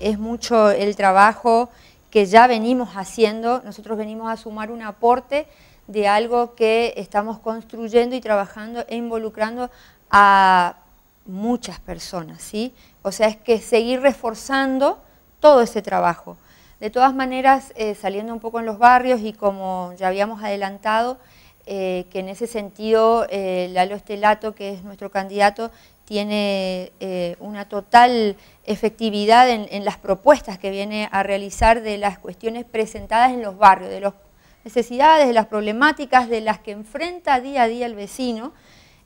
es mucho el trabajo que ya venimos haciendo, nosotros venimos a sumar un aporte de algo que estamos construyendo y trabajando e involucrando a muchas personas, ¿sí? O sea, es que seguir reforzando todo ese trabajo. De todas maneras, eh, saliendo un poco en los barrios y como ya habíamos adelantado, eh, que en ese sentido eh, Lalo Estelato, que es nuestro candidato, tiene eh, una total efectividad en, las propuestas que viene a realizar de las cuestiones presentadas en los barrios, de las necesidades, de las problemáticas, de las que enfrenta día a día el vecino,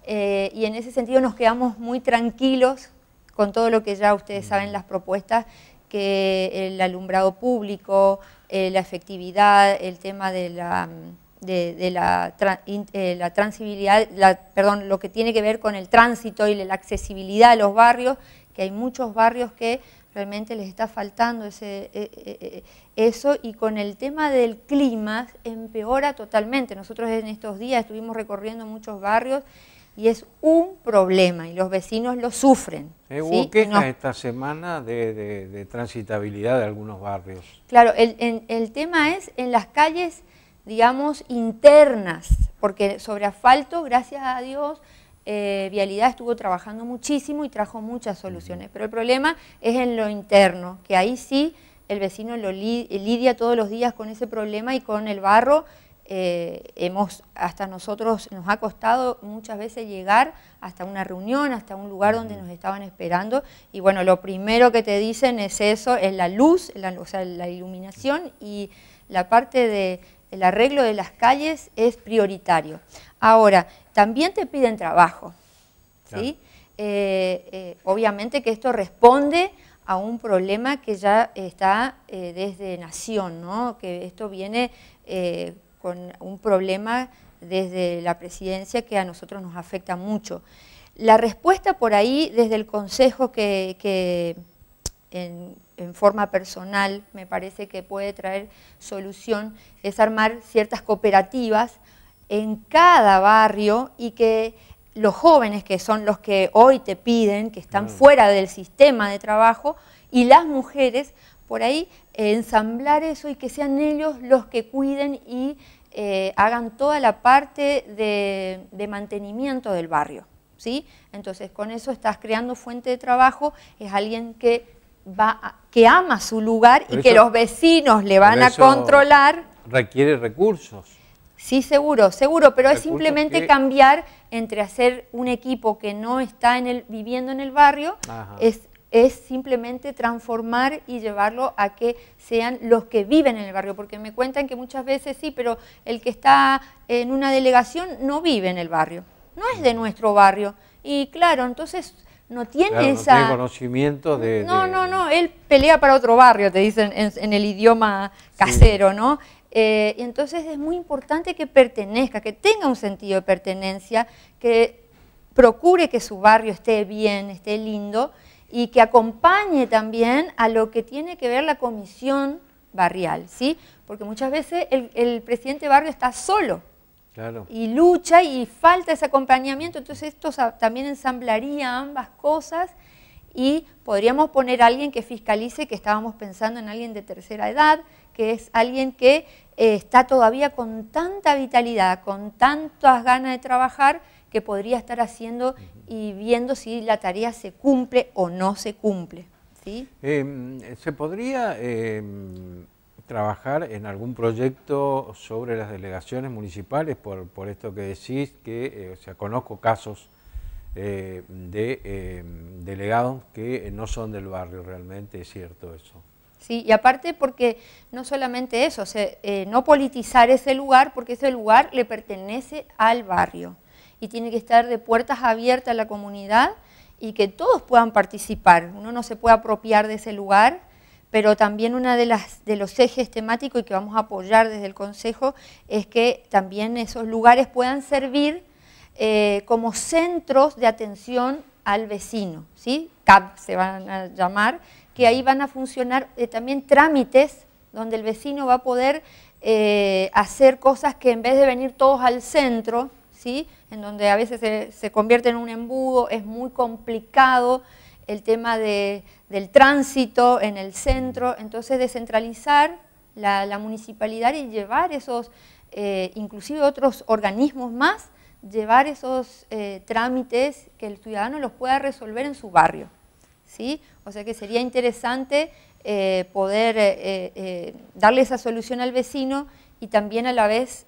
y en ese sentido nos quedamos muy tranquilos con todo lo que ya ustedes saben las propuestas, que el alumbrado público, la efectividad, el tema de la mm, de, la, eh, la, transibilidad, la, perdón, lo que tiene que ver con el tránsito y la accesibilidad a los barrios, que hay muchos barrios que realmente les está faltando ese, e, e, e, eso y con el tema del clima empeora totalmente. Nosotros en estos días estuvimos recorriendo muchos barrios y es un problema y los vecinos lo sufren. Eh, esta semana de, transitabilidad de algunos barrios. Claro, el tema es en las calles digamos, internas, porque sobre asfalto, gracias a Dios, eh, Vialidad estuvo trabajando muchísimo y trajo muchas soluciones, pero el problema es en lo interno, que ahí sí el vecino lo lidia todos los días con ese problema y con el barro. Eh, hemos, hasta nosotros nos ha costado muchas veces llegar hasta una reunión, hasta un lugar donde nos estaban esperando y bueno, lo primero que te dicen es eso, es la luz, o sea, la iluminación y la parte de el arreglo de las calles es prioritario. Ahora, también te piden trabajo, eh, eh, obviamente que esto responde a un problema que ya está eh, desde nación, ¿no? que esto viene con un problema desde la presidencia que a nosotros nos afecta mucho. La respuesta por ahí desde el consejo que en, forma personal, me parece que puede traer solución, es armar ciertas cooperativas en cada barrio y que los jóvenes, que son los que hoy te piden, que están fuera del sistema de trabajo, y las mujeres, por ahí, eh, ensamblar eso y que sean ellos los que cuiden y eh, hagan toda la parte de, de mantenimiento del barrio. ¿Sí? Entonces, con eso estás creando fuente de trabajo, es alguien que va que ama su lugar y que los vecinos le van a controlar. Requiere recursos. Sí, seguro, seguro, pero es simplemente cambiar entre hacer un equipo que no está en el, viviendo en el barrio, es es simplemente transformar y llevarlo a que sean los que viven en el barrio, porque me cuentan que muchas veces sí, pero el que está en una delegación no vive en el barrio, no es de mm. nuestro barrio. Y claro, entonces no tiene esa... No conocimiento de, No, no, no, él pelea para otro barrio, te dicen en, el idioma casero, ¿no? Eh, y entonces es muy importante que pertenezca, que tenga un sentido de pertenencia, que procure que su barrio esté bien, esté lindo y que acompañe también a lo que tiene que ver la comisión barrial, ¿sí? Porque muchas veces el, el presidente barrio está solo y lucha y falta ese acompañamiento, entonces esto también ensamblaría ambas cosas y podríamos poner a alguien que fiscalice, que estábamos pensando en alguien de tercera edad, que es alguien que eh, está todavía con tanta vitalidad, con tantas ganas de trabajar, que podría estar haciendo y viendo si la tarea se cumple o no se cumple. ¿sí? Em, ¿Se podría em, trabajar en algún proyecto sobre las delegaciones municipales, por, por esto que decís, que eh, o sea, conozco casos eh, de eh, delegados que no son del barrio, realmente es cierto eso. Sí, y aparte porque no solamente eso, o sea, no politizar ese lugar porque ese lugar le pertenece al barrio y tiene que estar de puertas abiertas a la comunidad y que todos puedan participar, uno no se puede apropiar de ese lugar pero también uno de, de los ejes temáticos y que vamos a apoyar desde el Consejo es que también esos lugares puedan servir eh, como centros de atención al vecino, ¿sí? CAP se van a llamar, que ahí van a funcionar eh, también trámites donde el vecino va a poder eh, hacer cosas que en vez de venir todos al centro, ¿sí? en donde a veces se, se convierte en un embudo, es muy complicado el tema del tránsito en el centro, entonces descentralizar la, municipalidad y llevar esos, eh, inclusive otros organismos más, llevar esos eh, trámites que el ciudadano los pueda resolver en su barrio. ¿sí? O sea que sería interesante eh, poder darle esa solución al vecino y también a la vez,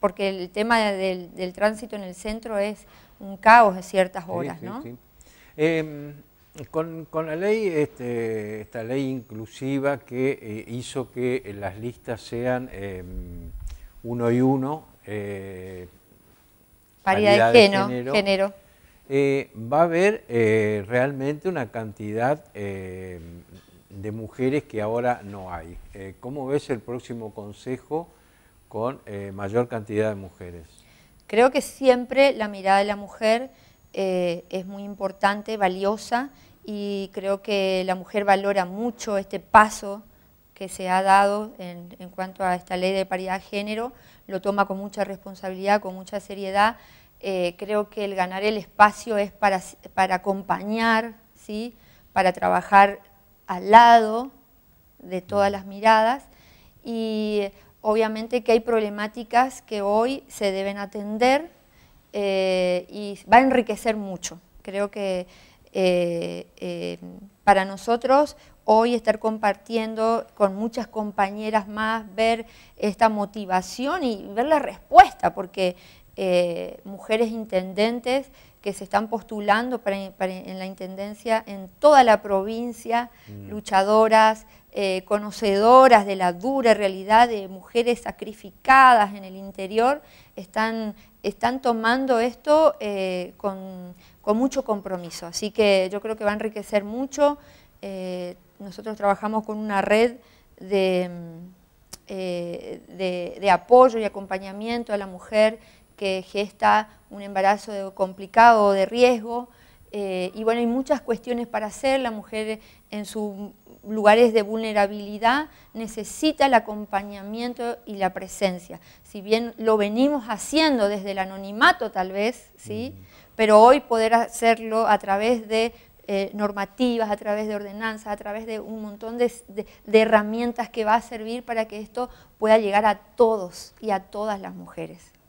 porque el tema del, tránsito en el centro es un caos en ciertas horas. ¿no? Em, con, la ley, este, esta ley inclusiva que eh, hizo que eh, las listas sean em, uno y uno, eh, paridad, de género. va a haber realmente una cantidad em, de mujeres que ahora no hay. ¿Cómo ves el próximo consejo con mayor cantidad de mujeres? Creo que siempre la mirada de la mujer eh, es muy importante, valiosa y creo que la mujer valora mucho este paso que se ha dado en, cuanto a esta ley de paridad de género, lo toma con mucha responsabilidad, con mucha seriedad. Eh, creo que el ganar el espacio es para, para acompañar, ¿sí? para trabajar al lado de todas las miradas y obviamente que hay problemáticas que hoy se deben atender eh, y va a enriquecer mucho. Creo que eh, eh, para nosotros hoy estar compartiendo con muchas compañeras más, ver esta motivación y ver la respuesta, porque mujeres intendentes que se están postulando para, en la Intendencia en toda la provincia, mm. luchadoras, eh, conocedoras de la dura realidad de mujeres sacrificadas en el interior, están, están tomando esto eh, con, mucho compromiso. Así que yo creo que va a enriquecer mucho. Eh, nosotros trabajamos con una red mm, de, de apoyo y acompañamiento a la mujer que gesta un embarazo complicado o de riesgo. Eh, y bueno, hay muchas cuestiones para hacer. La mujer en sus lugares de vulnerabilidad necesita el acompañamiento y la presencia. Si bien lo venimos haciendo desde el anonimato tal vez, ¿sí? pero hoy poder hacerlo a través de eh, normativas, a través de ordenanzas, a través de un montón de, herramientas que va a servir para que esto pueda llegar a todos y a todas las mujeres.